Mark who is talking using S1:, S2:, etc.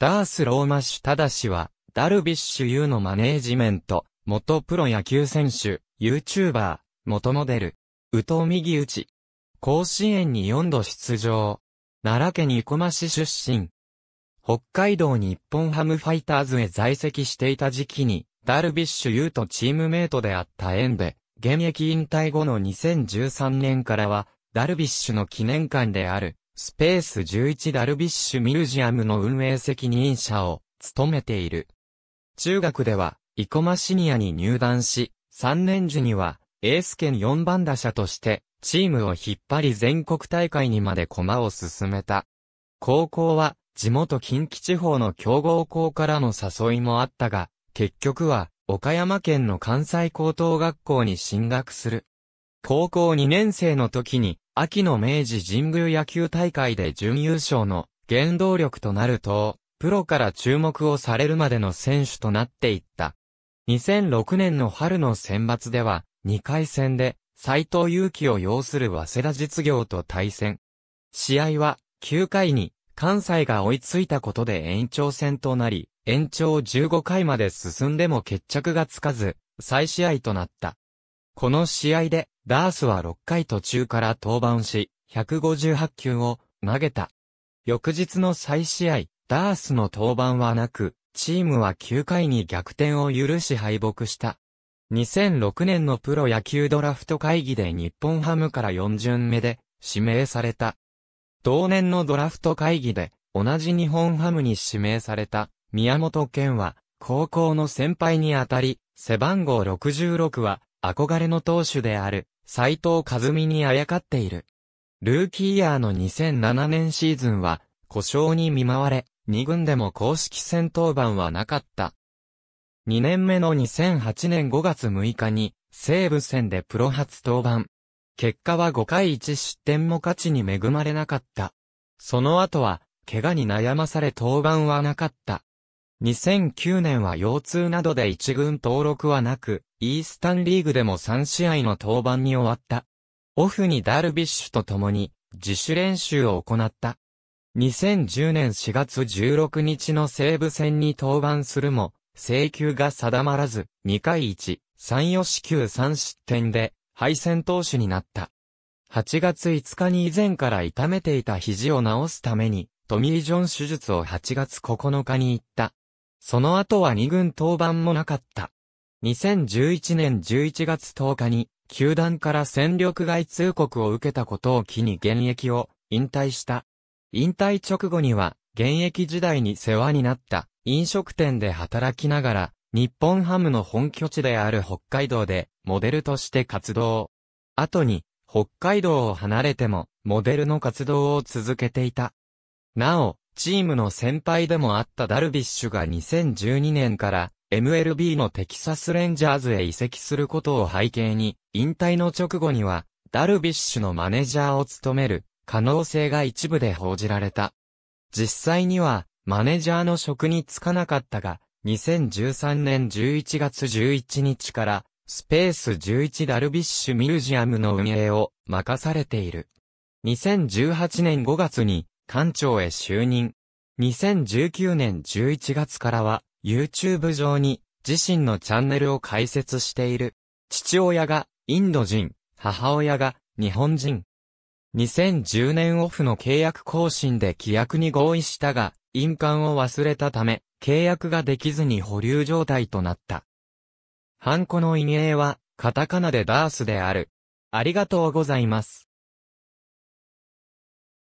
S1: ダース・ローマッシュ・タダシは、ダルビッシュ有のマネージメント、元プロ野球選手、ユーチューバー、元モデル、宇藤右打ち。甲子園に4度出場。奈良県生駒市出身。北海道日本ハムファイターズへ在籍していた時期に、ダルビッシュ有とチームメイトであった縁で、現役引退後の2013年からは、ダルビッシュの記念館である、スペース11ダルビッシュミュージアムの運営責任者を務めている。中学では、イコマシニアに入団し、3年時には、エース兼4番打者として、チームを引っ張り全国大会にまで駒を進めた。高校は、地元近畿地方の強豪校からの誘いもあったが、結局は、岡山県の関西高等学校に進学する。高校2年生の時に、秋の明治神宮野球大会で準優勝の原動力となると、プロから注目をされるまでの選手となっていった。2006年の春の選抜では、2回戦で、斎藤祐樹を擁する早稲田実業と対戦。試合は、9回に、関西が追いついたことで延長戦となり、延長15回まで進んでも決着がつかず、再試合となった。この試合で、ダースは6回途中から登板し、158球を投げた。翌日の再試合、ダースの登板はなく、チームは9回に逆転を許し敗北した。2006年のプロ野球ドラフト会議で日本ハムから4巡目で指名された。同年のドラフト会議で同じ日本ハムに指名された宮本健は高校の先輩にあたり背番号66は憧れの投手である斎藤和美にあやかっている。ルーキーイヤーの2007年シーズンは、故障に見舞われ、2軍でも公式戦登板はなかった。2年目の2008年5月6日に、西武戦でプロ初登板。結果は5回1失点も勝ちに恵まれなかった。その後は、怪我に悩まされ登板はなかった。2009年は腰痛などで一軍登録はなく、イースタンリーグでも3試合の登板に終わった。オフにダルビッシュと共に自主練習を行った。2010年4月16日の西武戦に登板するも、請求が定まらず、2回1、3四死球3失点で、敗戦投手になった。8月5日に以前から痛めていた肘を治すために、トミー・ジョン手術を8月9日に行った。その後は2軍登板もなかった。2011年11月10日に、球団から戦力外通告を受けたことを機に現役を引退した。引退直後には、現役時代に世話になった飲食店で働きながら、日本ハムの本拠地である北海道でモデルとして活動。後に北海道を離れてもモデルの活動を続けていた。なお、チームの先輩でもあったダルビッシュが2012年から MLB のテキサスレンジャーズへ移籍することを背景に、引退の直後には、ダルビッシュのマネージャーを務める可能性が一部で報じられた。実際には、マネージャーの職に就かなかったが、2013年11月11日から、スペース11ダルビッシュミュージアムの運営を任されている。2018年5月に、館長へ就任。2019年11月からは、YouTube 上に自身のチャンネルを開設している。父親がインド人、母親が日本人。2010年オフの契約更新で規約に合意したが、印鑑を忘れたため、契約ができずに保留状態となった。ハンコの異名は、カタカナでダースである。ありがとうございます。